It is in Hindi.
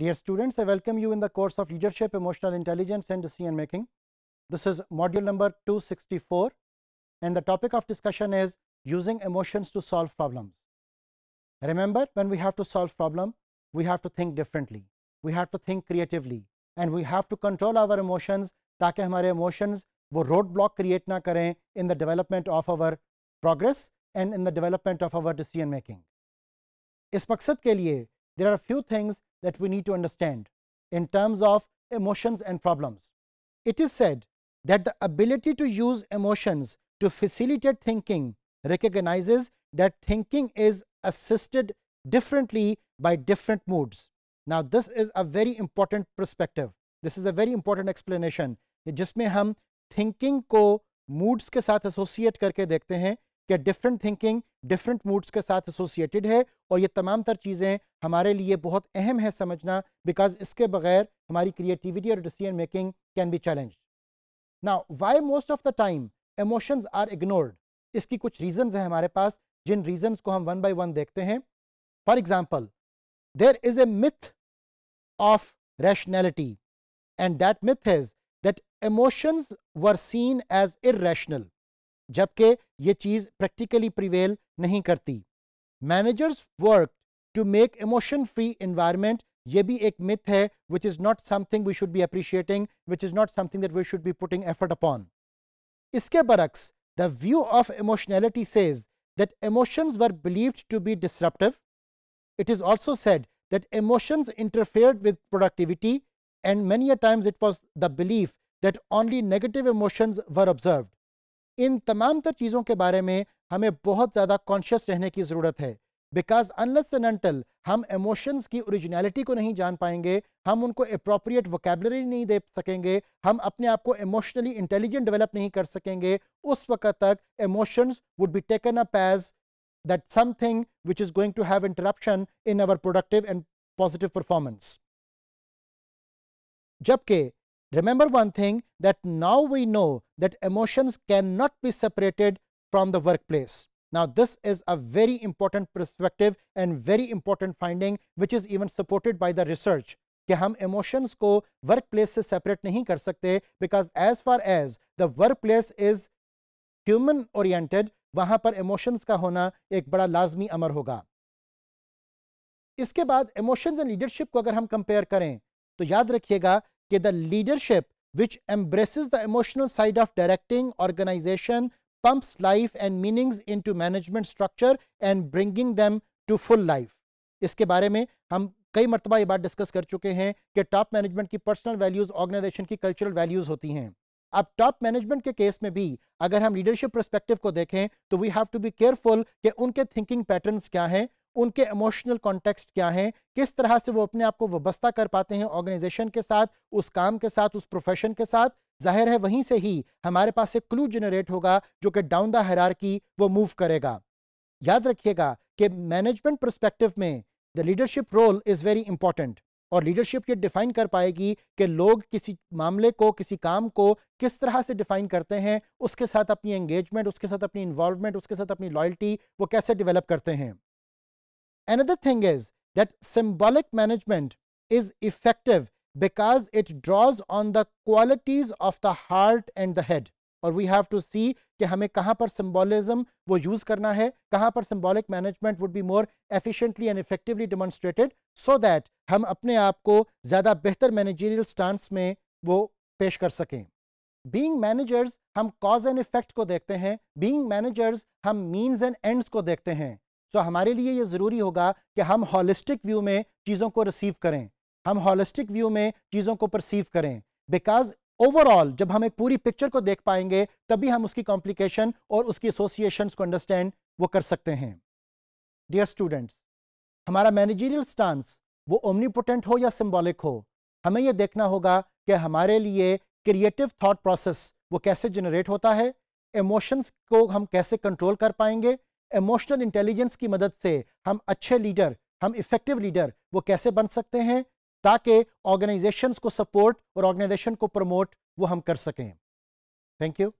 Dear students, I welcome you in the course of Leadership, Emotional Intelligence and Decision Making. This is module number 264 and the topic of discussion is using emotions to solve problems. Remember, when we have to solve problem, we have to think differently, we have to think creatively and we have to control our emotions ताकि हमारे emotions वो roadblock create ना करें in the development of our progress and in the development of our decision making. इस मकसद के लिए there are a few things that we need to understand in terms of emotions and problems. It is said that the ability to use emotions to facilitate thinking recognizes that thinking is assisted differently by different moods. Now, this is a very important perspective. This is a very important explanation जिसमें हम thinking को moods के साथ associate करके क्या डिफरेंट थिंकिंग डिफरेंट मूड्स के साथ एसोसिएटेड है और ये तमाम तर चीज़ें हमारे लिए बहुत अहम है समझना बिकॉज इसके बगैर हमारी क्रिएटिविटी और decision making can be challenge ना why most of the time emotions are ignored इसकी कुछ रीजंस हैं हमारे पास जिन रीजंस को हम वन बाय वन देखते हैं for example there is a myth of rationality and that myth has that emotions were seen as irrational जबकि ये चीज़ प्रैक्टिकली प्रिवेल नहीं करती managers work to make emotion free environment ये भी एक मिथ है which is not something we should be appreciating which is not something that we should be putting effort upon इसके बरक्स the view of emotionality says that emotions were believed to be disruptive it is also said that emotions interfered with productivity and many a times it was the belief that only negative emotions were इन तमाम तर चीज़ों के बारे में हमें बहुत ज़्यादा कॉन्शियस रहने की ज़रूरत है बिकॉज अनलेस अनटल हम इमोशंस की ओरिजिनलिटी को नहीं जान पाएंगे हम उनको अप्रोप्रिएट वोकेबलरी नहीं दे सकेंगे हम अपने आप को इमोशनली इंटेलिजेंट डेवलप नहीं कर सकेंगे उस वक्त तक emotions would be taken up as that something which is going to have interruption in our productive and positive performance जबकि Remember one thing that now we know that emotions cannot be separated from the workplace. Now, this is a very important perspective and very important finding which is even supported by the research कि हम emotions को workplace से separate नहीं कर सकते because as far as the workplace is human oriented वहां पर emotions का होना एक बड़ा लाजमी अमर होगा इसके बाद emotions and leadership को अगर हम compare करें तो याद रखिएगा कि the leadership which embraces the emotional side of directing organization pumps life and meanings into management structure and bringing them to full life इसके बारे में हम कई मरतबा ये बात डिस्कस कर चुके हैं कि टॉप मैनेजमेंट की पर्सनल वैल्यूज़ ऑर्गेनाइजेशन की कल्चरल वैल्यूज़ होती हैं अब टॉप मैनेजमेंट के केस में भी अगर हम लीडरशिप परस्पेक्टिव को देखें तो we have to be careful कि उनके थिंकिंग पैटर्न्स क्या हैं उनके इमोशनल कॉन्टेक्स्ट क्या हैं किस तरह से वो अपने आप को व्यवस्था कर पाते हैं ऑर्गेनाइजेशन के साथ उस काम के साथ उस प्रोफेशन के साथ जाहिर है वहीं से ही हमारे पास एक क्लू जनरेट होगा जो कि डाउन द की वो मूव करेगा याद रखिएगा कि मैनेजमेंट परस्पेक्टिव में the leadership role is very important और लीडरशिप ये डिफाइन कर पाएगी कि लोग किसी मामले को किसी काम को किस तरह से डिफाइन करते हैं उसके साथ अपनी एंगेजमेंट उसके साथ अपनी इन्वॉल्वमेंट उसके साथ अपनी लॉयल्टी वो कैसे डेवलप करते हैं Another thing is that symbolic management is effective because it draws on the qualities of the heart and the head. और वी हैव टू सी कि हमें कहाँ पर सिम्बोलिज्म वो यूज़ करना है कहाँ पर symbolic management would be more efficiently and effectively demonstrated so that हम अपने आप को ज़्यादा बेहतर मैनेजरियल स्टांस में वो पेश कर सकें बीइंग मैनेजर्स हम कॉज एंड इफेक्ट को देखते हैं बीइंग मैनेजर्स हम मींस एंड एंड्स को देखते हैं सो so, हमारे लिए ये ज़रूरी होगा कि हम हॉलिस्टिक व्यू में चीज़ों को रिसीव करें हम हॉलिस्टिक व्यू में चीज़ों को परसीव करें बिकॉज ओवरऑल जब हम एक पूरी पिक्चर को देख पाएंगे तभी हम उसकी कॉम्प्लिकेशन और उसकी एसोसिएशंस को अंडरस्टैंड वो कर सकते हैं डियर स्टूडेंट्स हमारा मैनेजरियल स्टांस वो ओमनीपोटेंट हो या सिम्बॉलिक हो हमें यह देखना होगा कि हमारे लिए क्रिएटिव थाट प्रोसेस वो कैसे जनरेट होता है इमोशंस को हम कैसे कंट्रोल कर पाएंगे इमोशनल इंटेलिजेंस की मदद से हम अच्छे लीडर हम इफेक्टिव लीडर वो कैसे बन सकते हैं ताकि ऑर्गेनाइजेशंस को सपोर्ट और ऑर्गेनाइजेशन को प्रमोट वो हम कर सकें थैंक यू